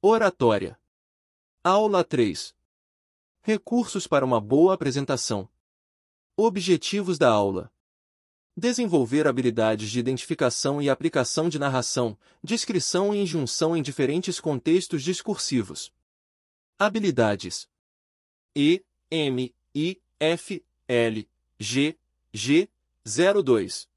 Oratória. Aula 3. Recursos para uma boa apresentação. Objetivos da aula. Desenvolver habilidades de identificação e aplicação de narração, descrição e injunção em diferentes contextos discursivos. Habilidades. E, M, I, F, L, G, G, 02.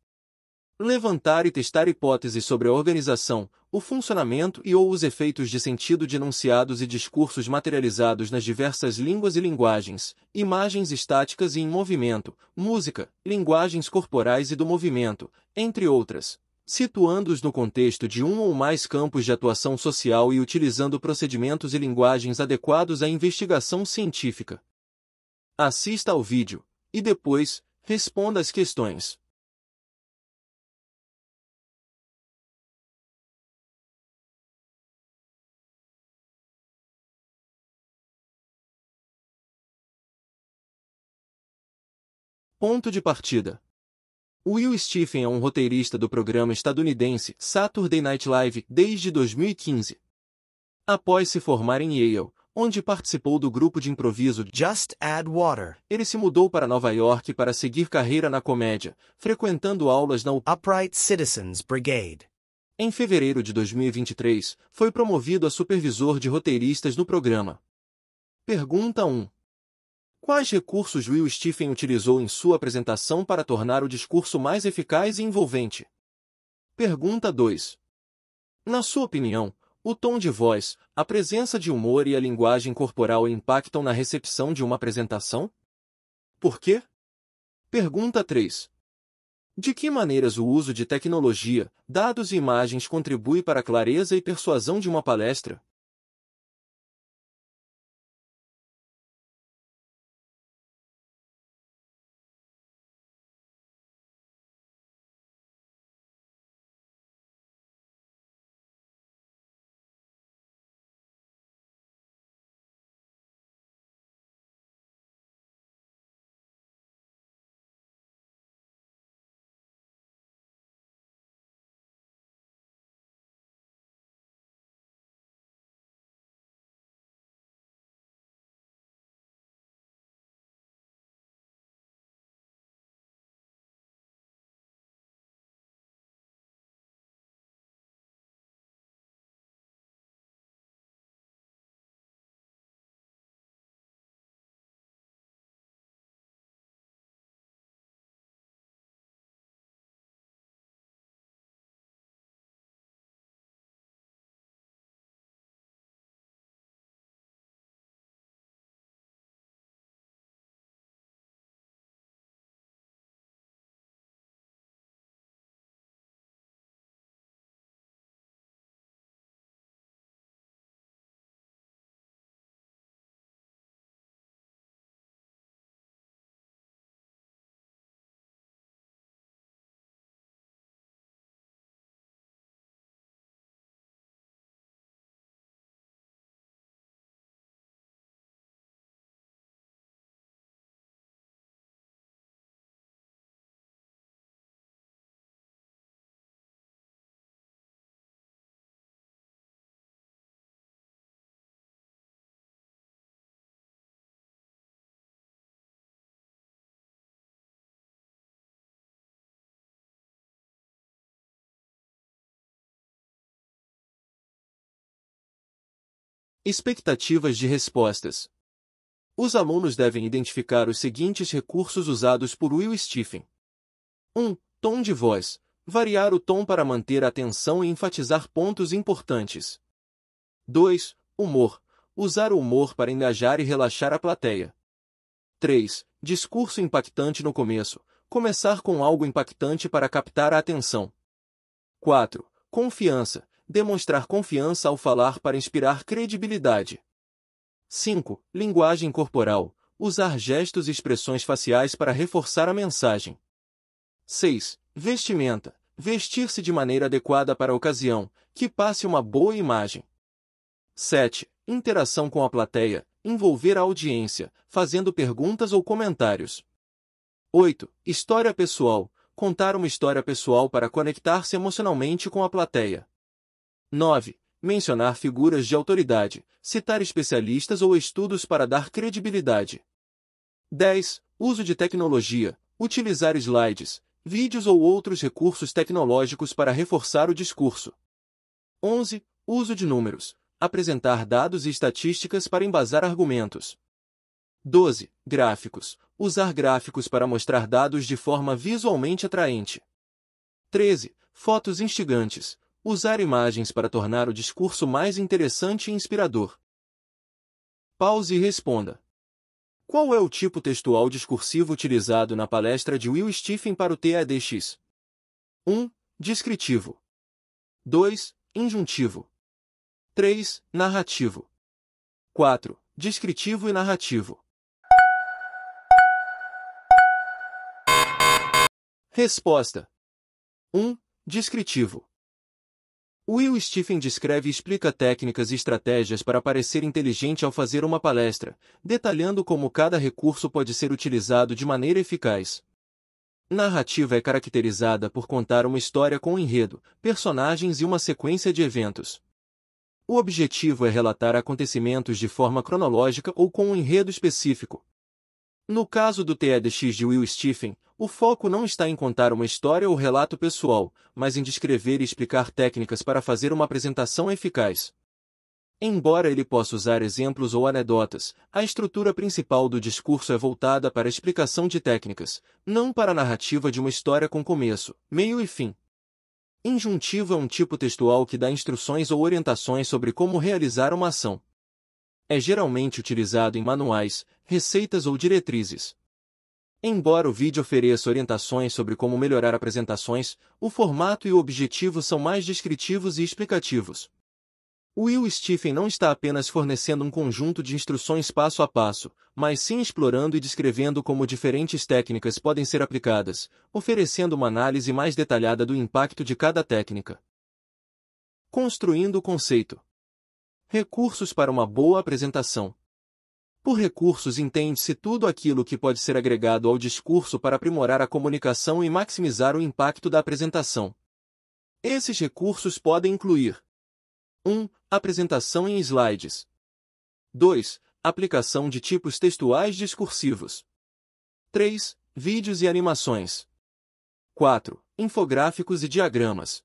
Levantar e testar hipóteses sobre a organização, o funcionamento e ou os efeitos de sentido de enunciados e discursos materializados nas diversas línguas e linguagens, imagens estáticas e em movimento, música, linguagens corporais e do movimento, entre outras, situando-os no contexto de um ou mais campos de atuação social e utilizando procedimentos e linguagens adequados à investigação científica. Assista ao vídeo e depois responda às questões. Ponto de partida. Will Stephen é um roteirista do programa estadunidense Saturday Night Live desde 2015. Após se formar em Yale, onde participou do grupo de improviso Just Add Water, ele se mudou para Nova York para seguir carreira na comédia, frequentando aulas na Upright Citizens Brigade. Em fevereiro de 2023, foi promovido a supervisor de roteiristas no programa. Pergunta 1. Quais recursos Will Stephen utilizou em sua apresentação para tornar o discurso mais eficaz e envolvente? Pergunta 2. Na sua opinião, o tom de voz, a presença de humor e a linguagem corporal impactam na recepção de uma apresentação? Por quê? Pergunta 3. De que maneiras o uso de tecnologia, dados e imagens contribui para a clareza e persuasão de uma palestra? Expectativas de respostas. Os alunos devem identificar os seguintes recursos usados por Will Stephen. 1. Tom de voz. Variar o tom para manter a atenção e enfatizar pontos importantes. 2. Humor. Usar o humor para engajar e relaxar a plateia. 3. Discurso impactante no começo. Começar com algo impactante para captar a atenção. 4. Confiança demonstrar confiança ao falar para inspirar credibilidade. 5. Linguagem corporal. Usar gestos e expressões faciais para reforçar a mensagem. 6. Vestimenta. Vestir-se de maneira adequada para a ocasião, que passe uma boa imagem. 7. Interação com a plateia. Envolver a audiência, fazendo perguntas ou comentários. 8. História pessoal. Contar uma história pessoal para conectar-se emocionalmente com a plateia. 9. Mencionar figuras de autoridade, citar especialistas ou estudos para dar credibilidade. 10. Uso de tecnologia, utilizar slides, vídeos ou outros recursos tecnológicos para reforçar o discurso. 11. Uso de números, apresentar dados e estatísticas para embasar argumentos. 12. Gráficos, usar gráficos para mostrar dados de forma visualmente atraente. 13. Fotos instigantes, Usar imagens para tornar o discurso mais interessante e inspirador. Pause e responda. Qual é o tipo textual discursivo utilizado na palestra de Will Stephen para o TADX? 1. Descritivo. 2. Injuntivo. 3. Narrativo. 4. Descritivo e narrativo. Resposta: 1. Descritivo. Will Stephen descreve e explica técnicas e estratégias para parecer inteligente ao fazer uma palestra, detalhando como cada recurso pode ser utilizado de maneira eficaz. Narrativa é caracterizada por contar uma história com enredo, personagens e uma sequência de eventos. O objetivo é relatar acontecimentos de forma cronológica ou com um enredo específico. No caso do TEDx de Will Stephen, o foco não está em contar uma história ou relato pessoal, mas em descrever e explicar técnicas para fazer uma apresentação eficaz. Embora ele possa usar exemplos ou anedotas, a estrutura principal do discurso é voltada para a explicação de técnicas, não para a narrativa de uma história com começo, meio e fim. Injuntivo é um tipo textual que dá instruções ou orientações sobre como realizar uma ação. É geralmente utilizado em manuais, receitas ou diretrizes. Embora o vídeo ofereça orientações sobre como melhorar apresentações, o formato e o objetivo são mais descritivos e explicativos. Will Stephen não está apenas fornecendo um conjunto de instruções passo a passo, mas sim explorando e descrevendo como diferentes técnicas podem ser aplicadas, oferecendo uma análise mais detalhada do impacto de cada técnica. Construindo o conceito. Recursos para uma boa apresentação. Por recursos entende-se tudo aquilo que pode ser agregado ao discurso para aprimorar a comunicação e maximizar o impacto da apresentação. Esses recursos podem incluir 1. Apresentação em slides 2. Aplicação de tipos textuais discursivos 3. Vídeos e animações 4. Infográficos e diagramas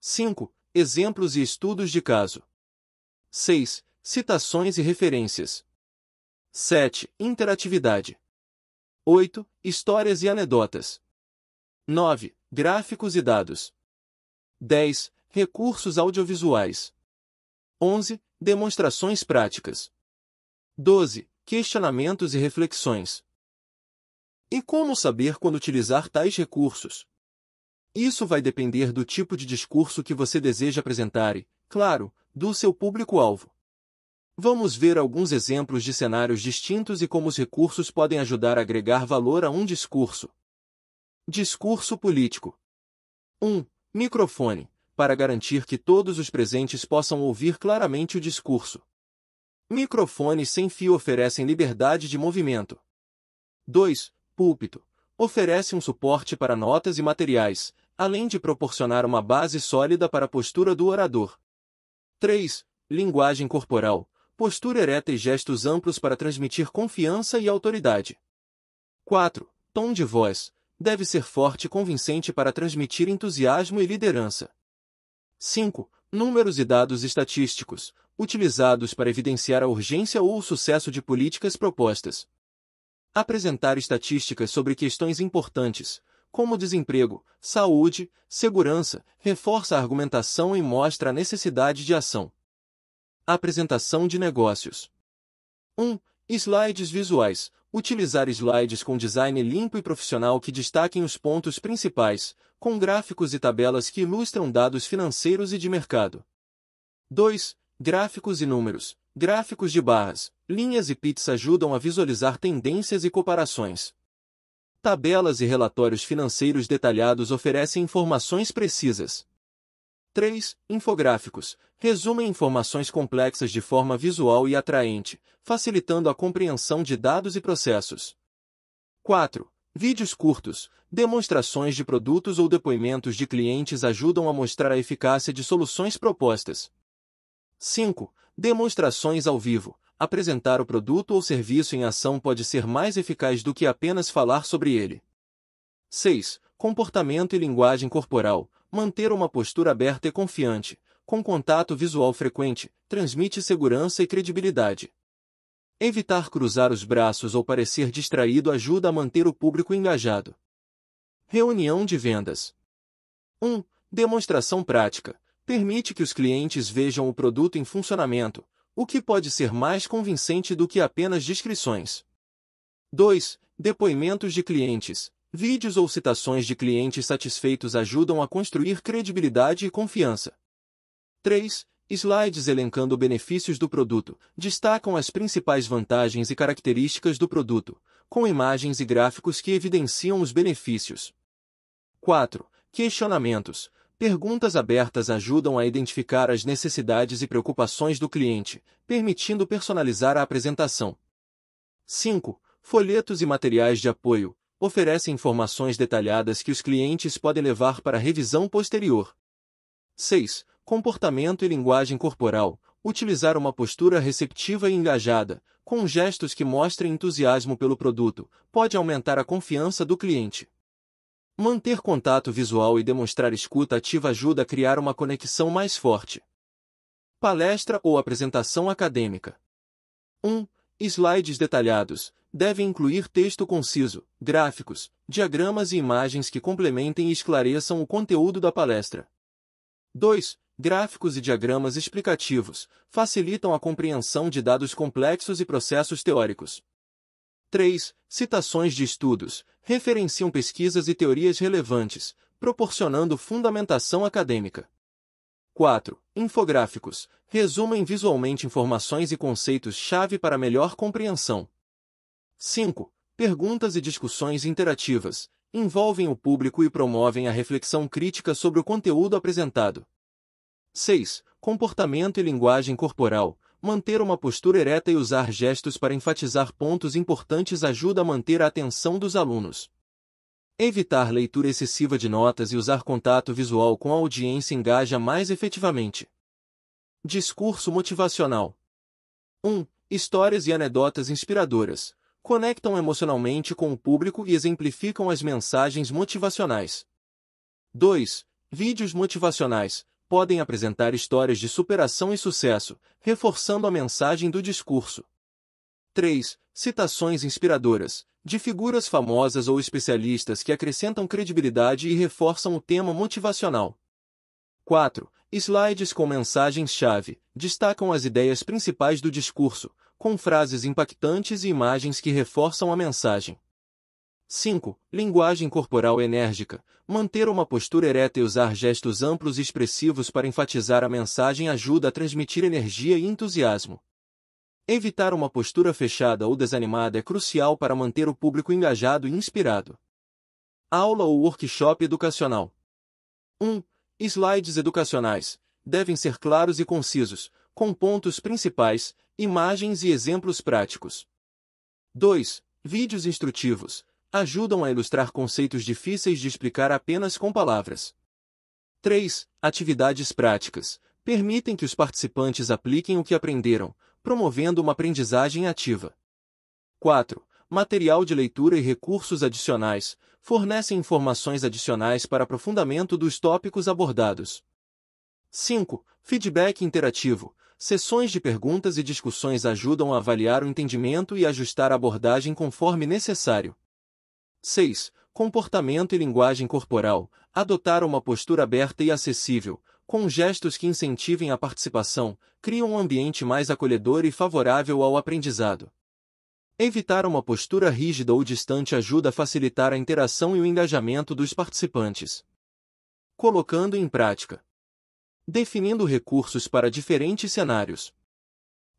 5. Exemplos e estudos de caso 6. Citações e referências 7. Interatividade. 8. Histórias e anedotas. 9. Gráficos e dados. 10. Recursos audiovisuais. 11. Demonstrações práticas. 12. Questionamentos e reflexões. E como saber quando utilizar tais recursos? Isso vai depender do tipo de discurso que você deseja apresentar e, claro, do seu público-alvo. Vamos ver alguns exemplos de cenários distintos e como os recursos podem ajudar a agregar valor a um discurso. Discurso político 1. Microfone para garantir que todos os presentes possam ouvir claramente o discurso. Microfones sem fio oferecem liberdade de movimento. 2. Púlpito oferece um suporte para notas e materiais, além de proporcionar uma base sólida para a postura do orador. 3. Linguagem corporal postura ereta e gestos amplos para transmitir confiança e autoridade. 4. Tom de voz deve ser forte e convincente para transmitir entusiasmo e liderança. 5. Números e dados estatísticos, utilizados para evidenciar a urgência ou o sucesso de políticas propostas. Apresentar estatísticas sobre questões importantes, como desemprego, saúde, segurança, reforça a argumentação e mostra a necessidade de ação. Apresentação de negócios. 1. Slides visuais. Utilizar slides com design limpo e profissional que destaquem os pontos principais, com gráficos e tabelas que ilustram dados financeiros e de mercado. 2. Gráficos e números. Gráficos de barras, linhas e pits ajudam a visualizar tendências e comparações. Tabelas e relatórios financeiros detalhados oferecem informações precisas. 3. Infográficos resumem informações complexas de forma visual e atraente, facilitando a compreensão de dados e processos. 4. Vídeos curtos, demonstrações de produtos ou depoimentos de clientes ajudam a mostrar a eficácia de soluções propostas. 5. Demonstrações ao vivo. Apresentar o produto ou serviço em ação pode ser mais eficaz do que apenas falar sobre ele. 6. Comportamento e linguagem corporal. Manter uma postura aberta e confiante, com contato visual frequente, transmite segurança e credibilidade. Evitar cruzar os braços ou parecer distraído ajuda a manter o público engajado. Reunião de vendas 1. demonstração prática. Permite que os clientes vejam o produto em funcionamento, o que pode ser mais convincente do que apenas descrições. 2. Depoimentos de clientes. Vídeos ou citações de clientes satisfeitos ajudam a construir credibilidade e confiança. 3. Slides elencando benefícios do produto, destacam as principais vantagens e características do produto, com imagens e gráficos que evidenciam os benefícios. 4. Questionamentos. Perguntas abertas ajudam a identificar as necessidades e preocupações do cliente, permitindo personalizar a apresentação. 5. Folhetos e materiais de apoio oferecem informações detalhadas que os clientes podem levar para revisão posterior. 6 comportamento e linguagem corporal, utilizar uma postura receptiva e engajada, com gestos que mostrem entusiasmo pelo produto, pode aumentar a confiança do cliente. Manter contato visual e demonstrar escuta ativa ajuda a criar uma conexão mais forte. Palestra ou apresentação acadêmica. 1. Slides detalhados. Devem incluir texto conciso, gráficos, diagramas e imagens que complementem e esclareçam o conteúdo da palestra. 2 gráficos e diagramas explicativos, facilitam a compreensão de dados complexos e processos teóricos. 3. Citações de estudos referenciam pesquisas e teorias relevantes, proporcionando fundamentação acadêmica. 4. Infográficos resumem visualmente informações e conceitos-chave para melhor compreensão. 5. Perguntas e discussões interativas envolvem o público e promovem a reflexão crítica sobre o conteúdo apresentado. 6. Comportamento e linguagem corporal. Manter uma postura ereta e usar gestos para enfatizar pontos importantes ajuda a manter a atenção dos alunos. Evitar leitura excessiva de notas e usar contato visual com a audiência engaja mais efetivamente. Discurso motivacional 1. Histórias e anedotas inspiradoras. Conectam emocionalmente com o público e exemplificam as mensagens motivacionais. 2. Vídeos motivacionais podem apresentar histórias de superação e sucesso, reforçando a mensagem do discurso. 3. Citações inspiradoras, de figuras famosas ou especialistas que acrescentam credibilidade e reforçam o tema motivacional. 4. Slides com mensagens-chave, destacam as ideias principais do discurso, com frases impactantes e imagens que reforçam a mensagem. 5. Linguagem corporal enérgica. Manter uma postura ereta e usar gestos amplos e expressivos para enfatizar a mensagem ajuda a transmitir energia e entusiasmo. Evitar uma postura fechada ou desanimada é crucial para manter o público engajado e inspirado. Aula ou workshop educacional. 1. Slides educacionais. Devem ser claros e concisos, com pontos principais, imagens e exemplos práticos. 2. Vídeos instrutivos ajudam a ilustrar conceitos difíceis de explicar apenas com palavras. 3. Atividades práticas permitem que os participantes apliquem o que aprenderam, promovendo uma aprendizagem ativa. 4. Material de leitura e recursos adicionais fornecem informações adicionais para aprofundamento dos tópicos abordados. 5. Feedback interativo. Sessões de perguntas e discussões ajudam a avaliar o entendimento e ajustar a abordagem conforme necessário. 6. Comportamento e linguagem corporal. Adotar uma postura aberta e acessível, com gestos que incentivem a participação, cria um ambiente mais acolhedor e favorável ao aprendizado. Evitar uma postura rígida ou distante ajuda a facilitar a interação e o engajamento dos participantes. Colocando em prática. Definindo recursos para diferentes cenários.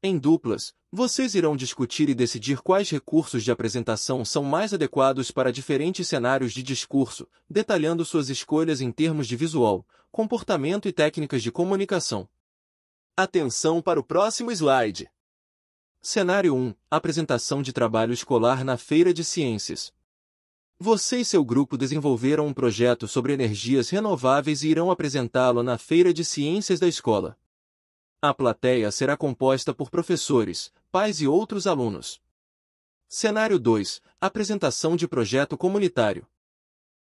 Em duplas, vocês irão discutir e decidir quais recursos de apresentação são mais adequados para diferentes cenários de discurso, detalhando suas escolhas em termos de visual, comportamento e técnicas de comunicação. Atenção para o próximo slide. Cenário 1 Apresentação de trabalho escolar na Feira de Ciências. Você e seu grupo desenvolveram um projeto sobre energias renováveis e irão apresentá-lo na Feira de Ciências da escola. A plateia será composta por professores, pais e outros alunos. Cenário 2 Apresentação de projeto comunitário.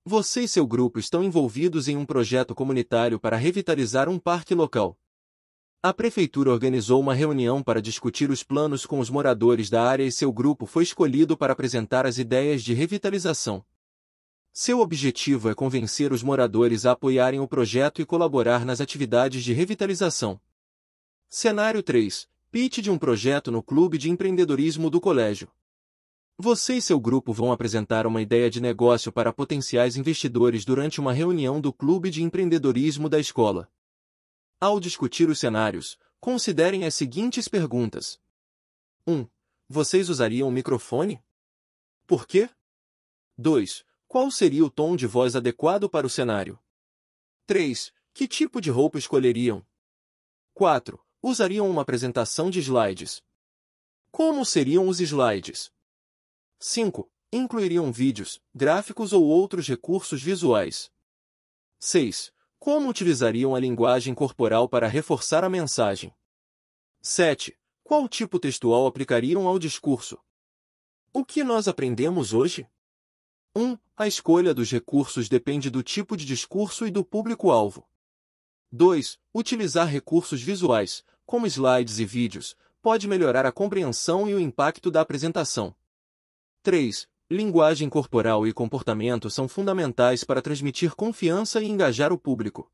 Você e seu grupo estão envolvidos em um projeto comunitário para revitalizar um parque local. A prefeitura organizou uma reunião para discutir os planos com os moradores da área e seu grupo foi escolhido para apresentar as ideias de revitalização. Seu objetivo é convencer os moradores a apoiarem o projeto e colaborar nas atividades de revitalização. Cenário 3. Pitch de um projeto no Clube de Empreendedorismo do Colégio. Você e seu grupo vão apresentar uma ideia de negócio para potenciais investidores durante uma reunião do Clube de Empreendedorismo da escola. Ao discutir os cenários, considerem as seguintes perguntas. 1. Vocês usariam o microfone? Por quê? 2. Qual seria o tom de voz adequado para o cenário? 3. Que tipo de roupa escolheriam? 4 usariam uma apresentação de slides. Como seriam os slides? 5. Incluiriam vídeos, gráficos ou outros recursos visuais. 6. Como utilizariam a linguagem corporal para reforçar a mensagem? 7. Qual tipo textual aplicariam ao discurso? O que nós aprendemos hoje? 1. A escolha dos recursos depende do tipo de discurso e do público-alvo. 2. Utilizar recursos visuais, como slides e vídeos, pode melhorar a compreensão e o impacto da apresentação. 3. Linguagem corporal e comportamento são fundamentais para transmitir confiança e engajar o público.